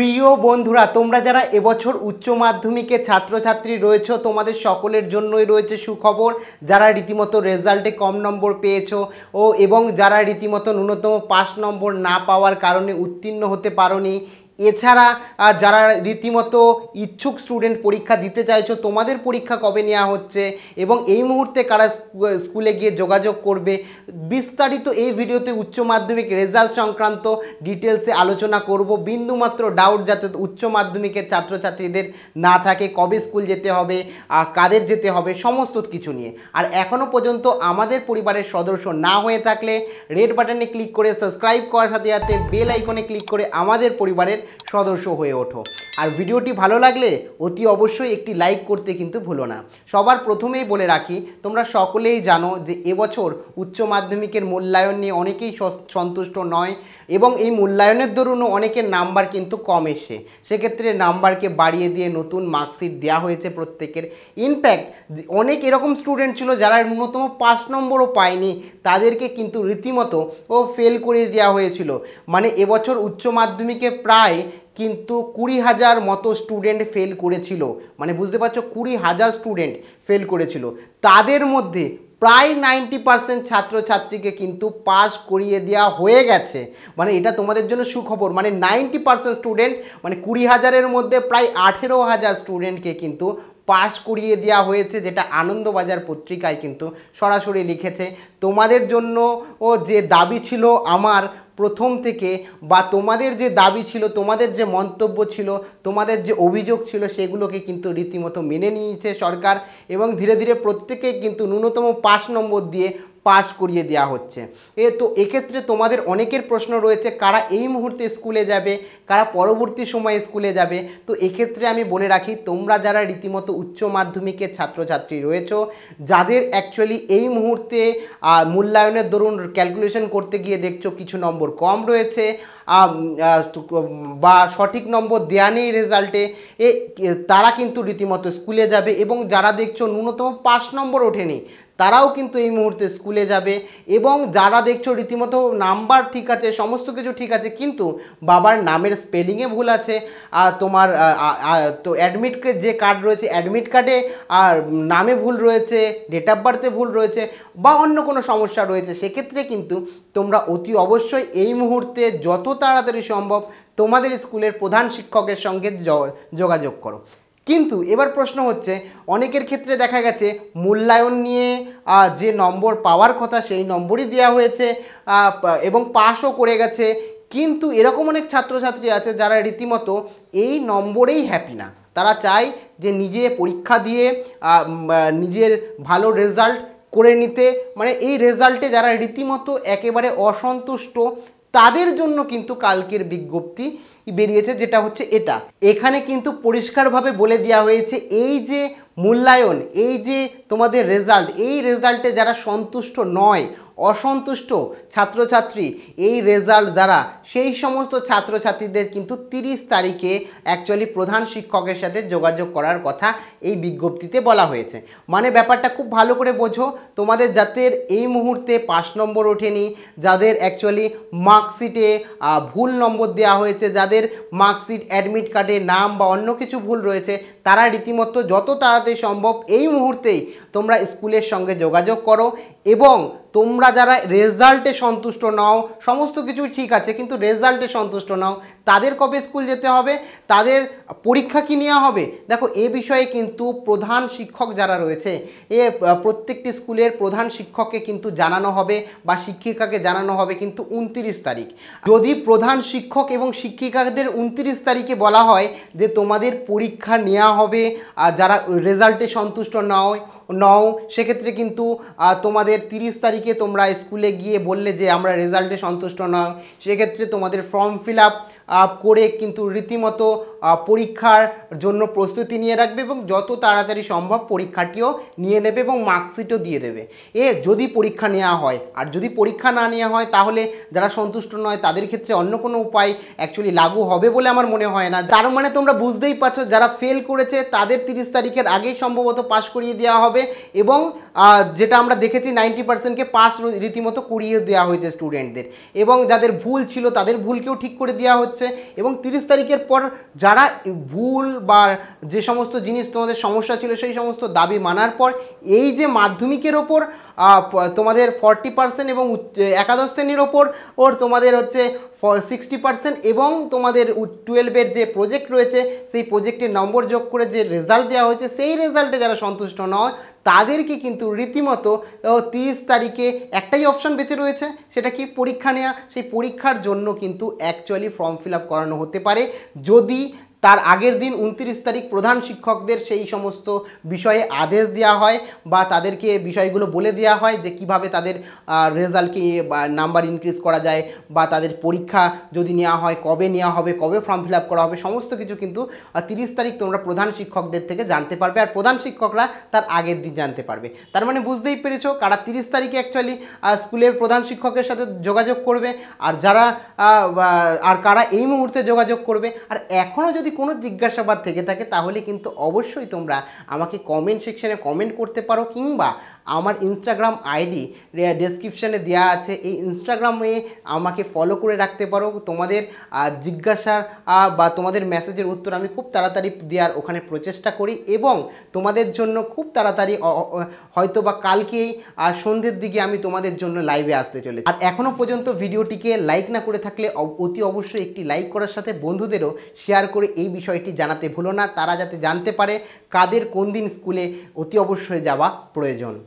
প্রিয় বন্ধুরা তোমরা যারা এবছর উচ্চ মাধ্যমিকে ছাত্রছাত্রী রয়েছে তোমাদের সকলের জন্যই রয়েছে সুখবর যারা রীতিমতো রেজাল্টে কম নম্বর পেয়েছ ও এবং যারা রীতিমতো ন্যূনতম পাঁচ নম্বর না পাওয়ার কারণে উত্তীর্ণ হতে পারোনি এছাড়া যারা রীতিমতো ইচ্ছুক স্টুডেন্ট পরীক্ষা দিতে চাইছো তোমাদের পরীক্ষা কবে নেওয়া হচ্ছে এবং এই মুহূর্তে কারা স্কুলে গিয়ে যোগাযোগ করবে বিস্তারিত এই ভিডিওতে উচ্চ মাধ্যমিক রেজাল্ট সংক্রান্ত ডিটেলসে আলোচনা করব বিন্দুমাত্র ডাউট যাতে উচ্চ মাধ্যমিকের ছাত্রছাত্রীদের না থাকে কবে স্কুল যেতে হবে আর কাদের যেতে হবে সমস্ত কিছু নিয়ে আর এখনও পর্যন্ত আমাদের পরিবারের সদস্য না হয়ে থাকলে রেড বাটনে ক্লিক করে সাবস্ক্রাইব করার সাথে সাথে বেল আইকনে ক্লিক করে আমাদের পরিবারের সদস্য হয়ে ওঠো আর ভিডিওটি ভালো লাগলে অতি অবশ্যই একটি লাইক করতে কিন্তু ভুলো না সবার প্রথমেই বলে রাখি তোমরা সকলেই জানো যে এবছর উচ্চ মাধ্যমিকের মূল্যায়ন নিয়ে অনেকেই সন্তুষ্ট নয় এবং এই মূল্যায়নের দরুনও অনেকের নাম্বার কিন্তু কম এসে সেক্ষেত্রে নাম্বারকে বাড়িয়ে দিয়ে নতুন মার্কশিট দেওয়া হয়েছে প্রত্যেকের ইনফ্যাক্ট অনেক এরকম স্টুডেন্ট ছিল যারা ন্যূনতম পাঁচ নম্বরও পায়নি তাদেরকে কিন্তু রীতিমতো ও ফেল করে দেওয়া হয়েছিল মানে এবছর উচ্চ মাধ্যমিকে প্রায় পরীক্ষায় কিন্তু কুড়ি হাজার মতো স্টুডেন্ট ফেল করেছিল মানে বুঝতে পারছো কুড়ি হাজার স্টুডেন্ট ফেল করেছিল তাদের মধ্যে প্রায় নাইনটি পার্সেন্ট ছাত্রছাত্রীকে কিন্তু পাস করিয়ে দেওয়া হয়ে গেছে মানে এটা তোমাদের জন্য সুখবর মানে নাইনটি পার্সেন্ট স্টুডেন্ট মানে কুড়ি হাজারের মধ্যে প্রায় আঠেরো হাজার স্টুডেন্টকে কিন্তু পাশ করিয়ে দেওয়া হয়েছে যেটা আনন্দবাজার পত্রিকায় কিন্তু সরাসরি লিখেছে তোমাদের জন্য ও যে দাবি ছিল আমার প্রথম থেকে বা তোমাদের যে দাবি ছিল তোমাদের যে মন্তব্য ছিল তোমাদের যে অভিযোগ ছিল সেগুলোকে কিন্তু রীতিমতো মেনে নিয়েছে সরকার এবং ধীরে ধীরে প্রত্যেকেই কিন্তু ন্যূনতম পাঁচ নম্বর দিয়ে পাস করিয়ে দেওয়া হচ্ছে এ তো এক্ষেত্রে তোমাদের অনেকের প্রশ্ন রয়েছে কারা এই মুহূর্তে স্কুলে যাবে কারা পরবর্তী সময়ে স্কুলে যাবে তো এক্ষেত্রে আমি বলে রাখি তোমরা যারা রীতিমতো উচ্চ মাধ্যমিকের ছাত্রছাত্রী রয়েছো যাদের অ্যাকচুয়ালি এই মুহূর্তে মূল্যায়নের দরুন ক্যালকুলেশন করতে গিয়ে দেখছো কিছু নম্বর কম রয়েছে বা সঠিক নম্বর দেয়া নেই রেজাল্টে এ তারা কিন্তু রীতিমতো স্কুলে যাবে এবং যারা দেখছো ন্যূনতম পাঁচ নম্বর ওঠেনি তারাও কিন্তু এই মুহূর্তে স্কুলে যাবে এবং যারা দেখছো রীতিমতো নাম্বার ঠিক আছে সমস্ত কিছু ঠিক আছে কিন্তু বাবার নামের স্পেলিংয়ে ভুল আছে আর তোমার তো অ্যাডমিট যে কার্ড রয়েছে অ্যাডমিট কার্ডে আর নামে ভুল রয়েছে ডেট অফ বার্থে ভুল রয়েছে বা অন্য কোনো সমস্যা রয়েছে সেক্ষেত্রে কিন্তু তোমরা অতি অবশ্যই এই মুহূর্তে যত তাড়াতাড়ি সম্ভব তোমাদের স্কুলের প্রধান শিক্ষকের সঙ্গে যোগাযোগ করো কিন্তু এবার প্রশ্ন হচ্ছে অনেকের ক্ষেত্রে দেখা গেছে মূল্যায়ন নিয়ে যে নম্বর পাওয়ার কথা সেই নম্বরই দেওয়া হয়েছে এবং পাশও করে গেছে কিন্তু এরকম অনেক ছাত্রছাত্রী আছে যারা রীতিমতো এই নম্বরেই হ্যাপি না তারা চায় যে নিজে পরীক্ষা দিয়ে নিজের ভালো রেজাল্ট করে নিতে মানে এই রেজাল্টে যারা রীতিমতো একেবারে অসন্তুষ্ট তাদের জন্য কিন্তু কালকের বিজ্ঞপ্তি বেরিয়েছে যেটা হচ্ছে এটা এখানে কিন্তু পরিষ্কারভাবে বলে দেওয়া হয়েছে এই যে মূল্যায়ন এই যে তোমাদের রেজাল্ট এই রেজাল্টে যারা সন্তুষ্ট নয় অসন্তুষ্ট ছাত্রছাত্রী এই রেজাল্ট দ্বারা সেই সমস্ত ছাত্রছাত্রীদের কিন্তু তিরিশ তারিখে অ্যাকচুয়ালি প্রধান শিক্ষকের সাথে যোগাযোগ করার কথা এই বিজ্ঞপ্তিতে বলা হয়েছে মানে ব্যাপারটা খুব ভালো করে বোঝো তোমাদের যাদের এই মুহূর্তে পাঁচ নম্বর ওঠেনি যাদের অ্যাকচুয়ালি মার্কশিটে ভুল নম্বর দেওয়া হয়েছে যাদের মার্কশিট অ্যাডমিট কার্ডে নাম বা অন্য কিছু ভুল রয়েছে তারা রীতিমতো যত তাড়াতাড়ি সম্ভব এই মুহূর্তেই তোমরা স্কুলের সঙ্গে যোগাযোগ করো এবং তোমরা যারা রেজাল্টে সন্তুষ্ট নাও সমস্ত কিছু ঠিক আছে কিন্তু রেজাল্টে সন্তুষ্ট নাও তাদের কবে স্কুল যেতে হবে তাদের পরীক্ষা কি নেওয়া হবে দেখো এ বিষয়ে কিন্তু প্রধান শিক্ষক যারা রয়েছে এ প্রত্যেকটি স্কুলের প্রধান শিক্ষককে কিন্তু জানানো হবে বা শিক্ষিকাকে জানানো হবে কিন্তু উনত্রিশ তারিখ যদি প্রধান শিক্ষক এবং শিক্ষিকাদের উনত্রিশ তারিখে বলা হয় যে তোমাদের পরীক্ষা নেওয়া হবে যারা রেজাল্টে সন্তুষ্ট নয় নও সেক্ষেত্রে কিন্তু তোমাদের তিরিশ তারিখ তারিখে তোমরা স্কুলে গিয়ে বললে যে আমরা রেজাল্টে সন্তুষ্ট নয় সেক্ষেত্রে তোমাদের ফর্ম ফিল আপ করে কিন্তু রীতিমতো পরীক্ষার জন্য প্রস্তুতি নিয়ে রাখবে এবং যত তাড়াতাড়ি সম্ভব পরীক্ষাটিও নিয়ে নেবে এবং মার্কশিটও দিয়ে দেবে এ যদি পরীক্ষা নেওয়া হয় আর যদি পরীক্ষা না নেওয়া হয় তাহলে যারা সন্তুষ্ট নয় তাদের ক্ষেত্রে অন্য কোনো উপায় অ্যাকচুয়ালি লাগু হবে বলে আমার মনে হয় না তার মানে তোমরা বুঝতেই পারছো যারা ফেল করেছে তাদের তিরিশ তারিখের আগেই সম্ভবত পাশ করিয়ে দেওয়া হবে এবং যেটা আমরা দেখেছি নাইনটি পার্সেন্টকে পাশ রীতিমতো করিয়ে দেওয়া হয়েছে স্টুডেন্টদের এবং যাদের ভুল ছিল তাদের ভুলকেও ঠিক করে দেওয়া হচ্ছে এবং তিরিশ তারিখের পর যা তারা ভুল বা যে সমস্ত জিনিস তোমাদের সমস্যা ছিল সেই সমস্ত দাবি মানার পর এই যে মাধ্যমিকের ওপর তোমাদের ফর্টি পার্সেন্ট এবং একাদশ শ্রেণীর ওপর ওর তোমাদের হচ্ছে সিক্সটি পার্সেন্ট এবং তোমাদের টুয়েলভের যে প্রজেক্ট রয়েছে সেই প্রজেক্টের নম্বর যোগ করে যে রেজাল্ট দেওয়া হয়েছে সেই রেজাল্টে যারা সন্তুষ্ট নয় তাদেরকে কিন্তু রীতিমতো তিরিশ তারিখে একটাই অপশান বেঁচে রয়েছে সেটা কি পরীক্ষা নেওয়া সেই পরীক্ষার জন্য কিন্তু অ্যাকচুয়ালি ফর্ম ফিল করানো হতে পারে যদি তার আগের দিন উনত্রিশ তারিখ প্রধান শিক্ষকদের সেই সমস্ত বিষয়ে আদেশ দেওয়া হয় বা তাদেরকে বিষয়গুলো বলে দেওয়া হয় যে কিভাবে তাদের রেজাল্টকে নাম্বার ইনক্রিজ করা যায় বা তাদের পরীক্ষা যদি নেওয়া হয় কবে নেওয়া হবে কবে ফর্ম ফিল করা হবে সমস্ত কিছু কিন্তু তিরিশ তারিখ তোমরা প্রধান শিক্ষকদের থেকে জানতে পারবে আর প্রধান শিক্ষকরা তার আগের দিন জানতে পারবে তার মানে বুঝতেই পেরেছ কারা তিরিশ তারিখে অ্যাকচুয়ালি স্কুলের প্রধান শিক্ষকের সাথে যোগাযোগ করবে আর যারা আর কারা এই মুহূর্তে যোগাযোগ করবে আর এখনও যদি কোনো জিজ্ঞাসাবাদ থেকে থাকে তাহলে কিন্তু অবশ্যই তোমরা আমাকে কমেন্ট সেকশানে কমেন্ট করতে পারো কিংবা আমার ইনস্টাগ্রাম আইডি ডেসক্রিপশানে দেওয়া আছে এই ইনস্টাগ্রামে আমাকে ফলো করে রাখতে পারো তোমাদের জিজ্ঞাসার বা তোমাদের মেসেজের উত্তর আমি খুব তাড়াতাড়ি দেওয়ার ওখানে প্রচেষ্টা করি এবং তোমাদের জন্য খুব তাড়াতাড়ি হয়তো বা কালকেই সন্ধ্যের দিকে আমি তোমাদের জন্য লাইভে আসতে চলেছি আর এখনও পর্যন্ত ভিডিওটিকে লাইক না করে থাকলে অতি অবশ্যই একটি লাইক করার সাথে বন্ধুদেরও শেয়ার করে এই বিষয়টি জানাতে ভুলো না তারা যাতে জানতে পারে কাদের কোন দিন স্কুলে অতি অবশ্যই যাওয়া প্রয়োজন